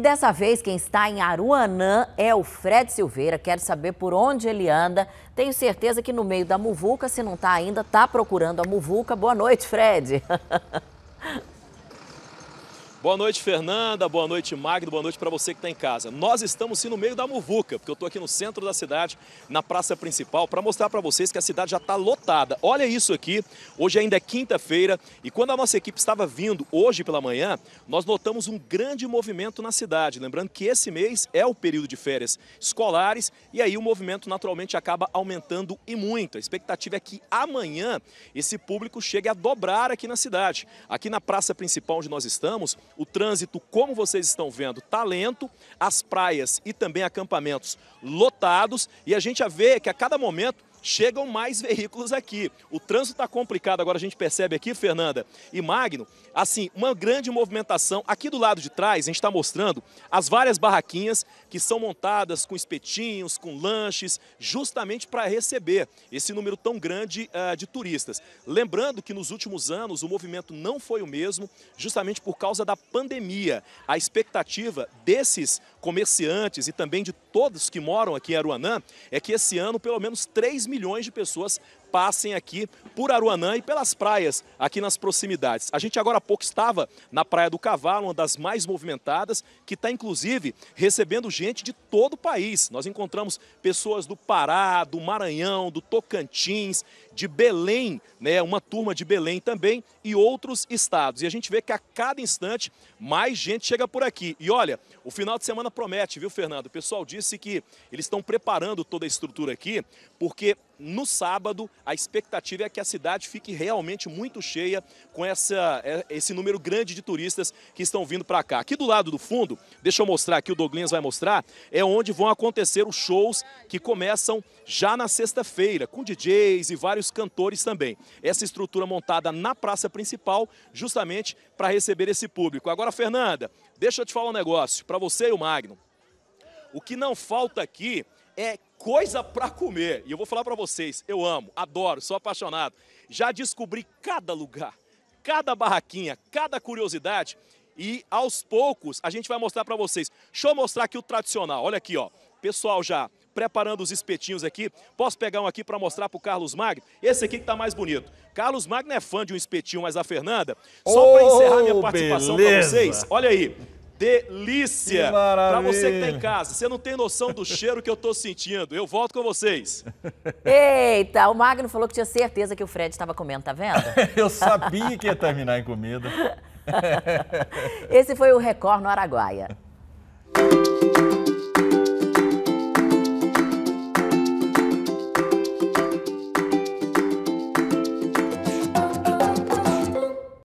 E dessa vez quem está em Aruanã é o Fred Silveira. Quero saber por onde ele anda. Tenho certeza que no meio da muvuca, se não está ainda, está procurando a muvuca. Boa noite, Fred. Boa noite, Fernanda. Boa noite, Magno. Boa noite para você que está em casa. Nós estamos sim no meio da muvuca, porque eu estou aqui no centro da cidade, na praça principal, para mostrar para vocês que a cidade já está lotada. Olha isso aqui. Hoje ainda é quinta-feira e quando a nossa equipe estava vindo hoje pela manhã, nós notamos um grande movimento na cidade. Lembrando que esse mês é o período de férias escolares e aí o movimento naturalmente acaba aumentando e muito. A expectativa é que amanhã esse público chegue a dobrar aqui na cidade. Aqui na praça principal onde nós estamos, o trânsito, como vocês estão vendo, está lento, as praias e também acampamentos lotados e a gente já vê que a cada momento chegam mais veículos aqui. O trânsito está complicado, agora a gente percebe aqui, Fernanda e Magno, assim, uma grande movimentação. Aqui do lado de trás, a gente está mostrando as várias barraquinhas que são montadas com espetinhos, com lanches, justamente para receber esse número tão grande uh, de turistas. Lembrando que nos últimos anos o movimento não foi o mesmo, justamente por causa da pandemia. A expectativa desses comerciantes e também de todos que moram aqui em Aruanã, é que esse ano pelo menos 3 milhões de pessoas passem aqui por Aruanã e pelas praias aqui nas proximidades. A gente agora há pouco estava na Praia do Cavalo, uma das mais movimentadas, que está inclusive recebendo gente de todo o país. Nós encontramos pessoas do Pará, do Maranhão, do Tocantins, de Belém, né, uma turma de Belém também e outros estados. E a gente vê que a cada instante mais gente chega por aqui. E olha, o final de semana promete, viu, Fernando? O pessoal disse que eles estão preparando toda a estrutura aqui, porque no sábado a expectativa é que a cidade fique realmente muito cheia com essa, é, esse número grande de turistas que estão vindo para cá. Aqui do lado do fundo, deixa eu mostrar aqui, o Douglas vai mostrar, é onde vão acontecer os shows que começam já na sexta-feira, com DJs e vários cantores também. Essa estrutura montada na praça principal, justamente para receber esse público. Agora, Fernanda, deixa eu te falar um negócio, para você e o Magno. O que não falta aqui é coisa para comer. E eu vou falar para vocês, eu amo, adoro, sou apaixonado. Já descobri cada lugar, cada barraquinha, cada curiosidade e aos poucos a gente vai mostrar para vocês. Deixa eu mostrar aqui o tradicional. Olha aqui, ó. Pessoal já preparando os espetinhos aqui. Posso pegar um aqui para mostrar para o Carlos Magno? Esse aqui que está mais bonito. Carlos Magno é fã de um espetinho, mas a Fernanda, só oh, para encerrar minha participação para vocês, olha aí delícia. Para você que tá em casa, você não tem noção do cheiro que eu estou sentindo. Eu volto com vocês. Eita, o Magno falou que tinha certeza que o Fred estava comendo, tá vendo? eu sabia que ia terminar em comida. Esse foi o Record no Araguaia.